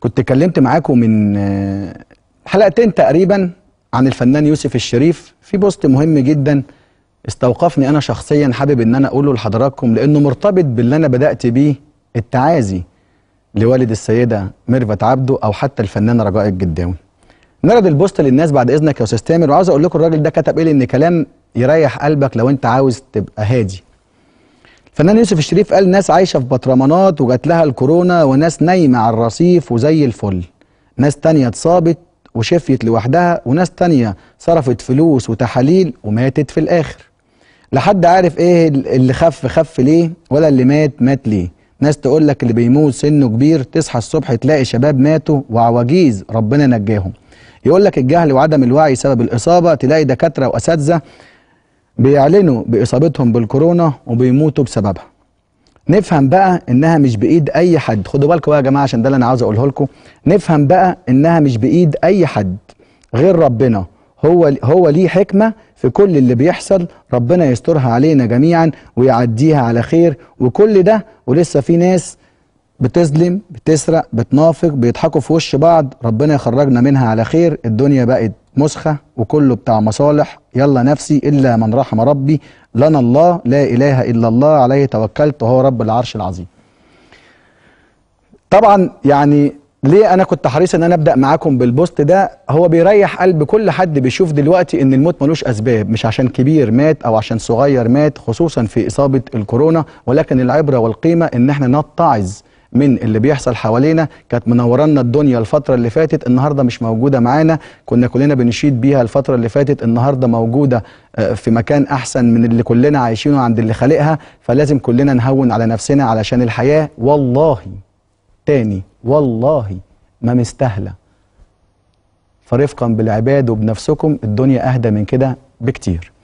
كنت اتكلمت معاكم من آه، حلقتين تقريبا عن الفنان يوسف الشريف في بوست مهم جدا استوقفني انا شخصيا حابب ان انا اقوله لحضراتكم لانه مرتبط باللي انا بدات بيه التعازي لوالد السيده ميرفت عبده او حتى الفنان رجاء الجداوي نرد البوست للناس بعد اذنك يا استاذ تامر وعاوز اقول لكم الراجل ده كتب ايه لان كلام يريح قلبك لو انت عاوز تبقى هادي فنان يوسف الشريف قال ناس عايشه في بطرمانات وجات لها الكورونا وناس نايمه على الرصيف وزي الفل ناس تانية اتصابت وشفيت لوحدها وناس تانية صرفت فلوس وتحاليل وماتت في الاخر لا حد عارف ايه اللي خف خف ليه ولا اللي مات مات ليه ناس تقول لك اللي بيموت سنه كبير تصحى الصبح تلاقي شباب ماتوا وعواجيز ربنا نجاهم يقول لك الجهل وعدم الوعي سبب الاصابه تلاقي دكاتره واساتذه بيعلنوا باصابتهم بالكورونا وبيموتوا بسببها نفهم بقى انها مش بايد اي حد خدوا بالكم بقى يا جماعه عشان ده اللي انا عاوز اقوله لكم نفهم بقى انها مش بايد اي حد غير ربنا هو هو ليه حكمه في كل اللي بيحصل ربنا يسترها علينا جميعا ويعديها على خير وكل ده ولسه في ناس بتظلم بتسرق بتنافق بيضحكوا في وش بعض ربنا يخرجنا منها على خير الدنيا بقت مسخه وكله بتاع مصالح يلا نفسي الا من رحم ربي لنا الله لا اله الا الله عليه توكلت وهو رب العرش العظيم طبعا يعني ليه انا كنت حريص ان انا ابدا معاكم بالبوست ده هو بيريح قلب كل حد بيشوف دلوقتي ان الموت ملوش اسباب مش عشان كبير مات او عشان صغير مات خصوصا في اصابه الكورونا ولكن العبره والقيمه ان احنا نتعظ من اللي بيحصل حوالينا كانت منورانا الدنيا الفترة اللي فاتت النهاردة مش موجودة معانا كنا كلنا بنشيد بيها الفترة اللي فاتت النهاردة موجودة آه، في مكان أحسن من اللي كلنا عايشينه عند اللي خالقها فلازم كلنا نهون على نفسنا علشان الحياة والله تاني والله ما مستاهلة فرفقا بالعباد وبنفسكم الدنيا أهدى من كده بكتير